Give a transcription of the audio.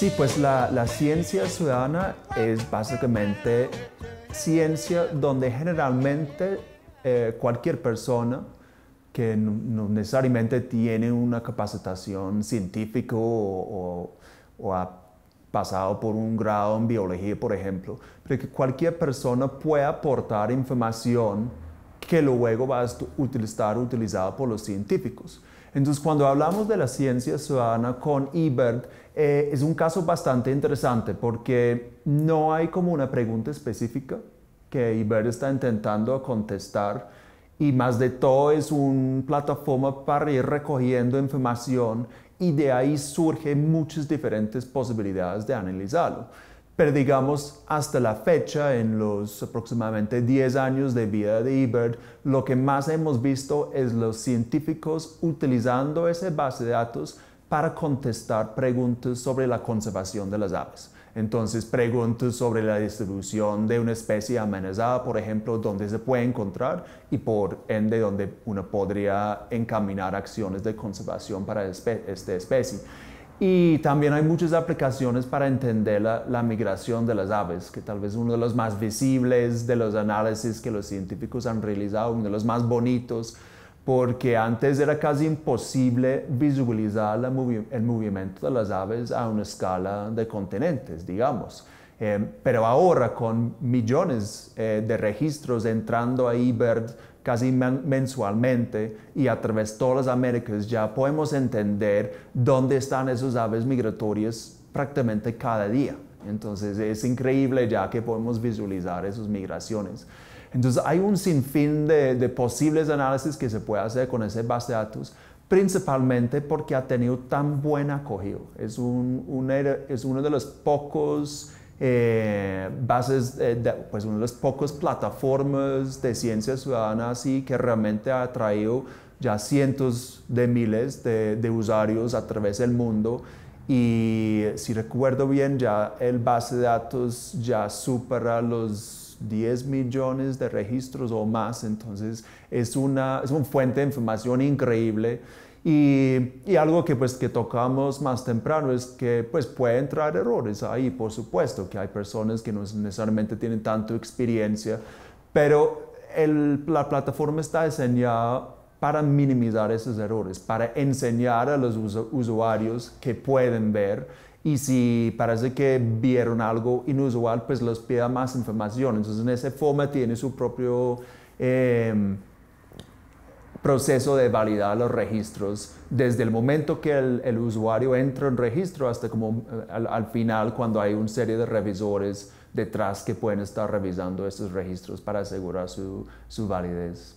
Sí, pues la, ciencia ciudadana es básicamente ciencia donde generalmente eh, cualquier persona que no necesariamente tiene una capacitación científica o, ha pasado por un grado en biología, por ejemplo, pero que cualquier persona puede aportar información que luego va a utilizar utilizada por los científicos. Entonces, cuando hablamos de la ciencia ciudadana con Ibert eh, es un caso bastante interesante porque no hay como una pregunta específica que Ibert está intentando contestar y más de todo es una plataforma para ir recogiendo información y de ahí surgen muchas diferentes posibilidades de analizarlo. Pero digamos, hasta la fecha, en los aproximadamente 10 años de vida de eBird, lo que más hemos visto es los científicos utilizando esa base de datos para contestar preguntas sobre la conservación de las aves. Entonces, preguntas sobre la distribución de una especie amenazada, por ejemplo, dónde se puede encontrar y por ende dónde uno podría encaminar acciones de conservación para esta especie. Y también hay muchas aplicaciones para entender la, migración de las aves, que tal vez uno de los más visibles de los análisis que los científicos han realizado, uno de los más bonitos, porque antes era casi imposible visualizar el movimiento de las aves a una escala de continentes, digamos. Em, pero ahora con millones eh, de registros entrando a eBird casi mensualmente y a través de todas las Américas ya podemos entender dónde están esas aves migratorias prácticamente cada día. Entonces es increíble ya que podemos visualizar esas migraciones. Entonces hay un sinfín de, posibles análisis que se puede hacer con ese base de datos, principalmente porque ha tenido tan buen acogido. Es, un, es uno de los pocos eh, bases, eh, pues una de las pocas plataformas de ciencia ciudadana así que realmente ha atraído ya cientos de miles de, usuarios a través del mundo y si recuerdo bien ya el base de datos ya supera los 10 millones de registros o más, entonces es una, es una fuente de información increíble y, algo que pues que tocamos más temprano es que pues puede entrar errores ahí, por supuesto, que hay personas que no necesariamente tienen tanto experiencia, pero la plataforma está diseñada para minimizar esos errores, para enseñar a los usuarios que pueden ver y si parece que vieron algo inusual, pues les pida más información. Entonces, en ese forma tiene su propio... Em, proceso de validar los registros, desde el momento que el, usuario entra en registro hasta como eh, al, final cuando hay una serie de revisores detrás que pueden estar revisando estos registros para asegurar su, validez.